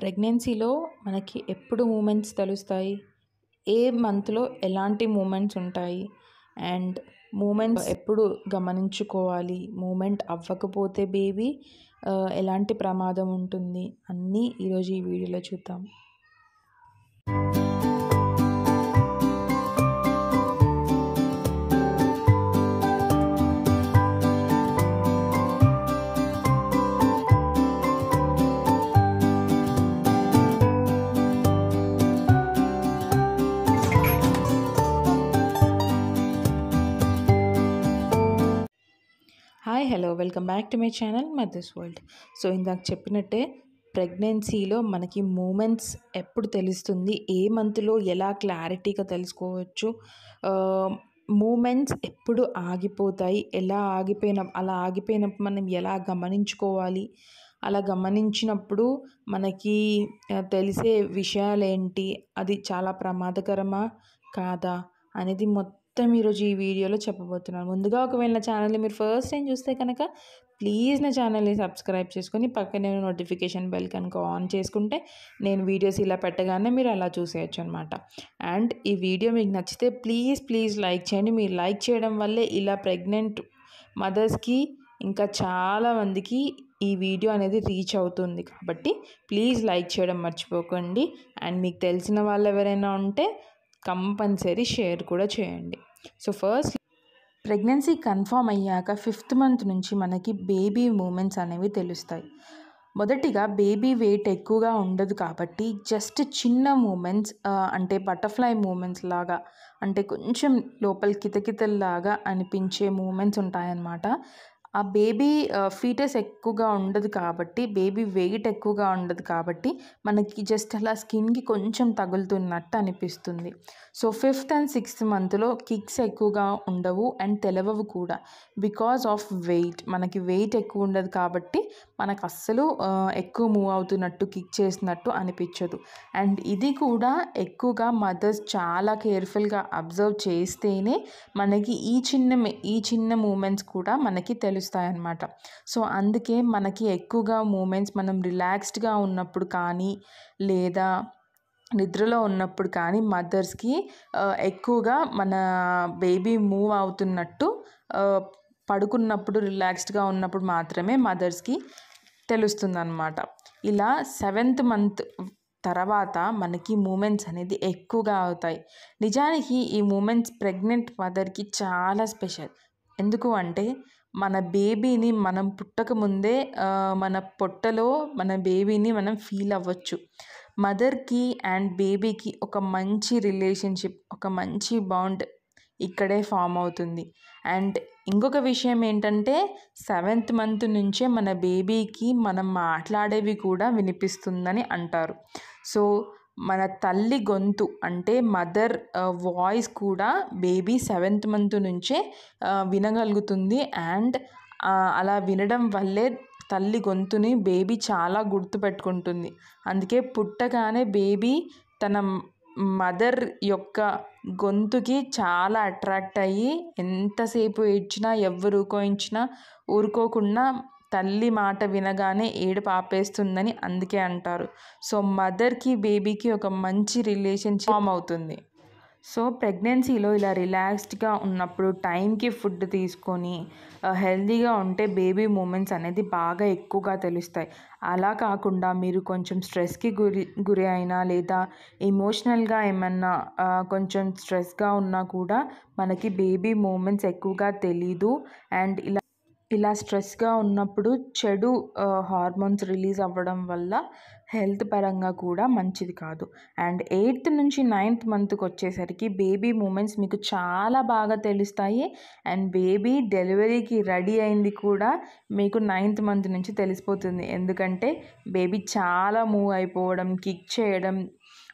ప్రెగ్నెన్సీలో మనకి ఎప్పుడు మూమెంట్స్ తెలుస్తాయి ఏ మంత్లో ఎలాంటి మూమెంట్స్ ఉంటాయి అండ్ మూమెంట్స్ ఎప్పుడు గమనించుకోవాలి మూమెంట్ అవ్వకపోతే బేబీ ఎలాంటి ప్రమాదం ఉంటుంది అన్నీ ఈరోజు ఈ వీడియోలో చూద్దాం hello welcome back to my channel mother's world so ఇందాక చెప్పినట్టే ప్రెగ్నెన్సీలో మనకి మూమెంట్స్ ఎప్పుడు తెలుస్తుంది ఏ మంత్లో ఎలా క్లారిటీగా తెలుసుకోవచ్చు మూమెంట్స్ ఎప్పుడు ఆగిపోతాయి ఎలా ఆగిపోయిన అలా ఆగిపోయినప్పుడు మనం ఎలా గమనించుకోవాలి అలా గమనించినప్పుడు మనకి తెలిసే విషయాలేంటి అది చాలా ప్రమాదకరమా కాదా అనేది మొత్తం టైం ఈరోజు ఈ వీడియోలో చెప్పబోతున్నాను ముందుగా ఒకవేళ నా ఛానల్ని మీరు ఫస్ట్ టైం చూస్తే కనుక ప్లీజ్ నా ఛానల్ని సబ్స్క్రైబ్ చేసుకొని పక్కనే నోటిఫికేషన్ బెల్ కనుక ఆన్ చేసుకుంటే నేను వీడియోస్ ఇలా పెట్టగానే మీరు అలా చూసేయచ్చు అనమాట అండ్ ఈ వీడియో మీకు నచ్చితే ప్లీజ్ ప్లీజ్ లైక్ చేయండి మీరు లైక్ చేయడం వల్లే ఇలా ప్రెగ్నెంట్ మదర్స్కి ఇంకా చాలా మందికి ఈ వీడియో అనేది రీచ్ అవుతుంది కాబట్టి ప్లీజ్ లైక్ చేయడం మర్చిపోకండి అండ్ మీకు తెలిసిన వాళ్ళు ఎవరైనా ఉంటే కంపల్సరీ షేర్ కూడా చేయండి సో ఫస్ట్ ప్రెగ్నెన్సీ కన్ఫామ్ అయ్యాక ఫిఫ్త్ మంత్ నుంచి మనకి బేబీ మూమెంట్స్ అనేవి తెలుస్తాయి మొదటిగా బేబీ వెయిట్ ఎక్కువగా ఉండదు కాబట్టి జస్ట్ చిన్న మూమెంట్స్ అంటే బటర్ఫ్లై మూమెంట్స్ లాగా అంటే కొంచెం లోపల కితకితల్లాగా అనిపించే మూమెంట్స్ ఉంటాయన్నమాట ఆ బేబీ ఫీటర్స్ ఎక్కువగా ఉండదు కాబట్టి బేబీ వెయిట్ ఎక్కువగా ఉండదు కాబట్టి మనకి జస్ట్ అలా స్కిన్కి కొంచెం తగులుతున్నట్టు అనిపిస్తుంది సో ఫిఫ్త్ అండ్ సిక్స్త్ మంత్లో కిక్స్ ఎక్కువగా ఉండవు అండ్ తెలవవు కూడా బికాజ్ ఆఫ్ వెయిట్ మనకి వెయిట్ ఎక్కువ ఉండదు కాబట్టి మనకు అస్సలు ఎక్కువ మూవ్ అవుతున్నట్టు కిక్ చేసినట్టు అనిపించదు అండ్ ఇది కూడా ఎక్కువగా మదర్స్ చాలా కేర్ఫుల్గా అబ్జర్వ్ చేస్తేనే మనకి ఈ చిన్న ఈ చిన్న మూమెంట్స్ కూడా మనకి తెలుసు తెలుస్తాయన్నమాట సో అందుకే మనకి ఎక్కువగా మూమెంట్స్ మనం రిలాక్స్డ్గా ఉన్నప్పుడు కానీ లేదా నిద్రలో ఉన్నప్పుడు కానీ మదర్స్కి ఎక్కువగా మన బేబీ మూవ్ అవుతున్నట్టు పడుకున్నప్పుడు రిలాక్స్డ్గా ఉన్నప్పుడు మాత్రమే మదర్స్కి తెలుస్తుందన్నమాట ఇలా సెవెంత్ మంత్ తర్వాత మనకి మూమెంట్స్ అనేది ఎక్కువగా అవుతాయి నిజానికి ఈ మూమెంట్స్ ప్రెగ్నెంట్ మదర్కి చాలా స్పెషల్ ఎందుకు అంటే మన బేబీని మనం పుట్టక ముందే మన పొట్టలో మన బేబీని మనం ఫీల్ అవ్వచ్చు మదర్కి అండ్ బేబీకి ఒక మంచి రిలేషన్షిప్ ఒక మంచి బాండ్ ఇక్కడే ఫామ్ అవుతుంది అండ్ ఇంకొక విషయం ఏంటంటే సెవెంత్ మంత్ నుంచే మన బేబీకి మనం మాట్లాడేవి కూడా వినిపిస్తుందని అంటారు సో మన తల్లి గొంతు అంటే మదర్ వాయిస్ కూడా బేబీ సెవెంత్ మంత్ నుంచే వినగలుగుతుంది అండ్ అలా వినడం వల్లే తల్లి గొంతుని బేబీ చాలా గుర్తుపెట్టుకుంటుంది అందుకే పుట్టగానే బేబీ తన మదర్ యొక్క గొంతుకి చాలా అట్రాక్ట్ అయ్యి ఎంతసేపు ఏడ్చినా ఎవరు ఊరుకోయించినా ఊరుకోకుండా తల్లి మాట వినగానే ఏడుపు ఆపేస్తుందని అందుకే అంటారు సో మదర్కి బేబీకి ఒక మంచి రిలేషన్షిప్ ఫామ్ అవుతుంది సో ప్రెగ్నెన్సీలో ఇలా రిలాక్స్డ్గా ఉన్నప్పుడు టైంకి ఫుడ్ తీసుకొని హెల్తీగా ఉంటే బేబీ మూమెంట్స్ అనేది బాగా ఎక్కువగా తెలుస్తాయి అలా కాకుండా మీరు కొంచెం స్ట్రెస్కి గురి గురి అయినా లేదా ఎమోషనల్గా ఏమన్నా కొంచెం స్ట్రెస్గా ఉన్నా కూడా మనకి బేబీ మూమెంట్స్ ఎక్కువగా తెలీదు అండ్ ఇలా ఇలా స్ట్రెస్గా ఉన్నప్పుడు చెడు హార్మోన్స్ రిలీజ్ అవ్వడం వల్ల హెల్త్ పరంగా కూడా మంచిది కాదు అండ్ ఎయిత్ నుంచి నైన్త్ మంత్కి వచ్చేసరికి బేబీ మూమెంట్స్ మీకు చాలా బాగా తెలుస్తాయి అండ్ బేబీ డెలివరీకి రెడీ అయింది కూడా మీకు నైన్త్ మంత్ నుంచి తెలిసిపోతుంది ఎందుకంటే బేబీ చాలా మూవ్ అయిపోవడం కిక్ చేయడం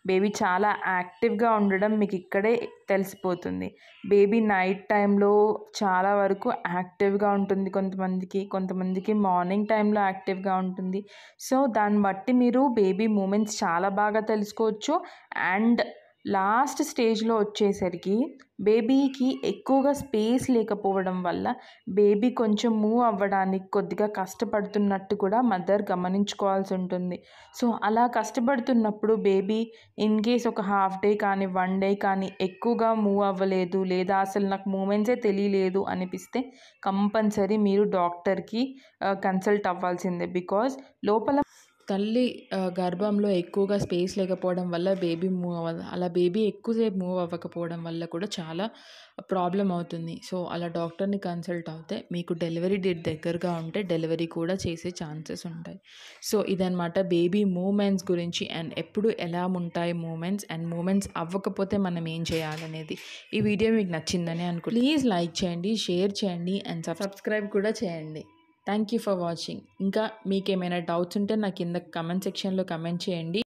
బేబీ చాలా యాక్టివ్గా ఉండడం మీకు ఇక్కడే తెలిసిపోతుంది బేబీ నైట్ టైంలో చాలా వరకు యాక్టివ్గా ఉంటుంది కొంతమందికి కొంతమందికి మార్నింగ్ టైంలో యాక్టివ్గా ఉంటుంది సో దాన్ని బట్టి మీరు బేబీ మూమెంట్స్ చాలా బాగా తెలుసుకోవచ్చు అండ్ లాస్ట్ స్టేజ్లో వచ్చేసరికి బేబీకి ఎక్కువగా స్పేస్ లేకపోవడం వల్ల బేబీ కొంచెం మూవ్ అవ్వడానికి కొద్దిగా కష్టపడుతున్నట్టు కూడా మదర్ గమనించుకోవాల్సి ఉంటుంది సో అలా కష్టపడుతున్నప్పుడు బేబీ ఇన్ కేస్ ఒక హాఫ్ డే కానీ వన్ డే కానీ ఎక్కువగా మూవ్ అవ్వలేదు లేదా అసలు నాకు మూమెంట్సే తెలియలేదు అనిపిస్తే కంపల్సరీ మీరు డాక్టర్కి కన్సల్ట్ అవ్వాల్సిందే బికాజ్ లోపల తల్లి గర్భంలో ఎక్కువగా స్పేస్ లేకపోవడం వల్ల బేబీ మూవ్ అవ అలా బేబీ ఎక్కువసేపు మూవ్ అవ్వకపోవడం వల్ల కూడా చాలా ప్రాబ్లం అవుతుంది సో అలా డాక్టర్ని కన్సల్ట్ అవుతే మీకు డెలివరీ డేట్ దగ్గరగా ఉంటే డెలివరీ కూడా చేసే ఛాన్సెస్ ఉంటాయి సో ఇదనమాట బేబీ మూమెంట్స్ గురించి అండ్ ఎప్పుడు ఎలా ఉంటాయి మూమెంట్స్ అండ్ మూమెంట్స్ అవ్వకపోతే మనం ఏం చేయాలనేది ఈ వీడియో మీకు నచ్చిందని అనుకుంటు ప్లీజ్ లైక్ చేయండి షేర్ చేయండి అండ్ సబ్స్క్రైబ్ కూడా చేయండి థ్యాంక్ యూ ఫర్ వాచింగ్ ఇంకా మీకేమైనా డౌట్స్ ఉంటే నా కింద కమెంట్ సెక్షన్లో కమెంట్ చేయండి